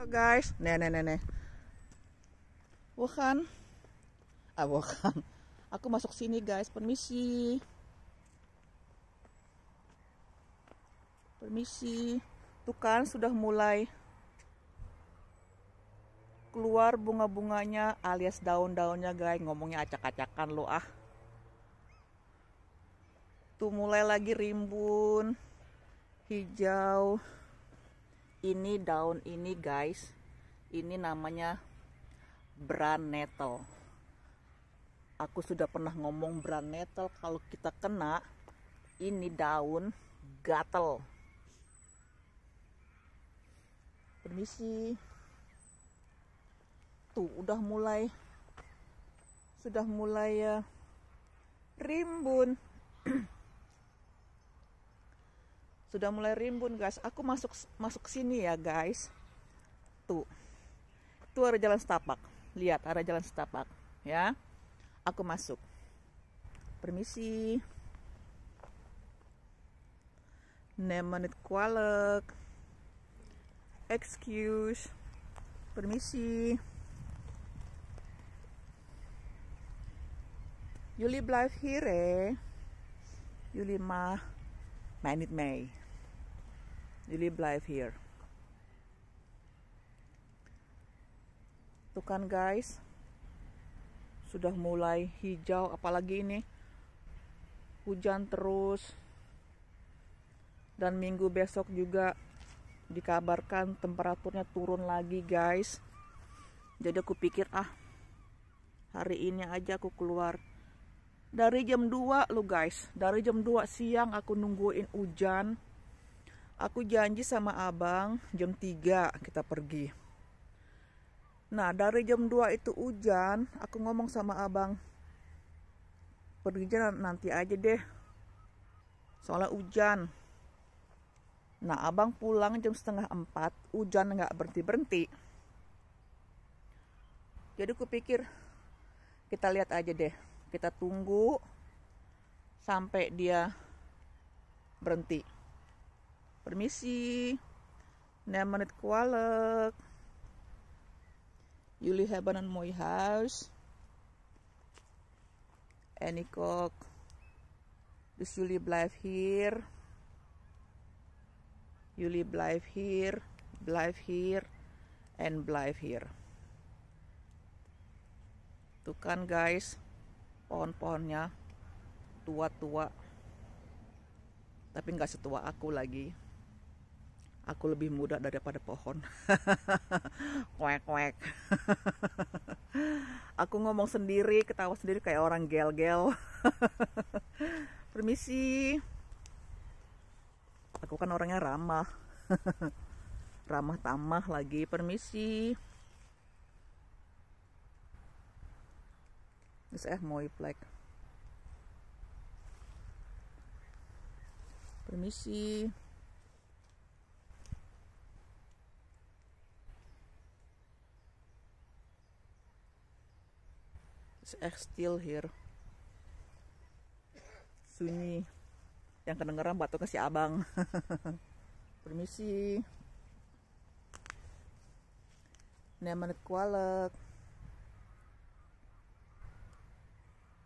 So guys, nih nih nih nih. Wuhan. Ah wuhan, Aku masuk sini guys, permisi. Permisi. Tuh kan sudah mulai keluar bunga-bunganya alias daun-daunnya guys ngomongnya acak-acakan lo ah tuh mulai lagi rimbun hijau ini daun ini guys ini namanya bran nettle aku sudah pernah ngomong bran nettle kalau kita kena ini daun gatel permisi tuh udah mulai sudah mulai ya rimbun Sudah mulai rimbun guys. Aku masuk masuk sini ya guys. Tuh. Tuh ada jalan setapak. Lihat ada jalan setapak ya. Aku masuk. Permisi. Nemenet kualek. Excuse. Permisi. yuli here eh? you live my mij niet mee. Jullie blijven hier. Tuh kan guys, sudah mulai hijau apalagi ini hujan terus dan minggu besok juga dikabarkan temperaturnya turun lagi guys jadi aku pikir ah hari ini aja aku keluar dari jam 2 lo guys dari jam 2 siang aku nungguin hujan aku janji sama abang jam 3 kita pergi nah dari jam 2 itu hujan aku ngomong sama abang pergi jalan nanti aja deh soalnya hujan nah abang pulang jam setengah 4 hujan nggak berhenti-berhenti jadi kupikir kita lihat aja deh kita tunggu sampai dia berhenti permisi 9 menit kualek Yuli hebben and Moy House. Any cook. ook. Yuli here. here? Yuli live here, hier. here, and En here. Tuh kan guys pohon-pohonnya tua-tua tapi nggak setua aku lagi aku lebih muda daripada pohon kuek kuek aku ngomong sendiri ketawa sendiri kayak orang gel-gel permisi aku kan orangnya ramah ramah tamah lagi permisi is echt een mooie plek. Permissie. is echt stil hier. Sunyi. Yang kedengeran batuknya si abang. Permisi. Nemenet kualek.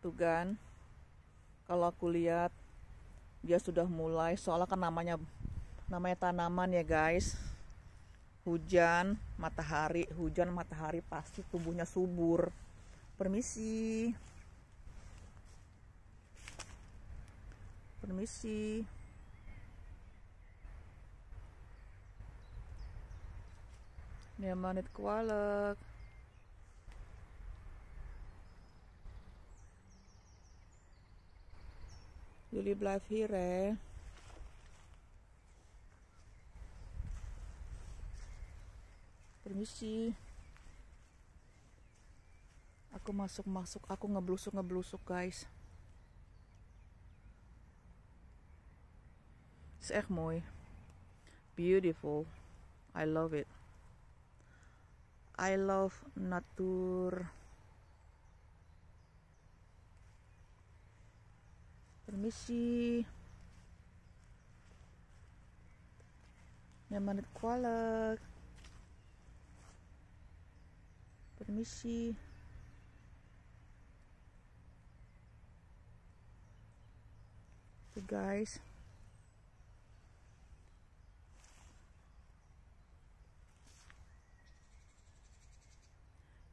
gitu kan kalau aku lihat dia sudah mulai soalnya kan namanya namanya tanaman ya guys hujan matahari hujan matahari pasti tumbuhnya subur permisi permisi Nemanit kualek jullie blijf hier, hè. Permisi. Aku masuk-masuk, aku ngeblusuk-ngeblusuk, guys. It's echt mooi. Beautiful. I love it. I love nature. Permisi, yang Naman at Permisi. Oke guys.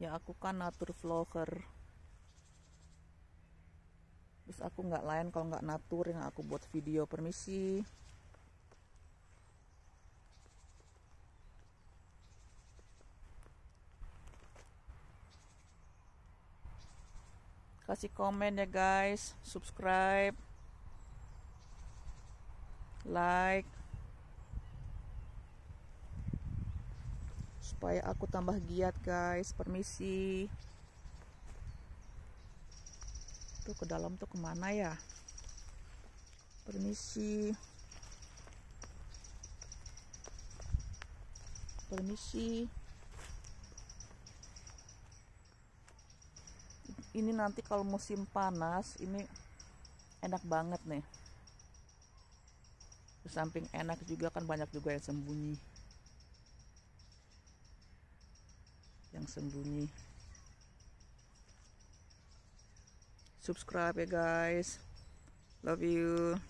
Ya aku kan natur vlogger terus aku nggak lain kalau nggak naturin aku buat video permisi kasih komen ya guys subscribe like supaya aku tambah giat guys permisi tuh ke dalam tuh kemana ya permisi permisi ini nanti kalau musim panas ini enak banget nih di samping enak juga kan banyak juga yang sembunyi yang sembunyi subscribe guys love you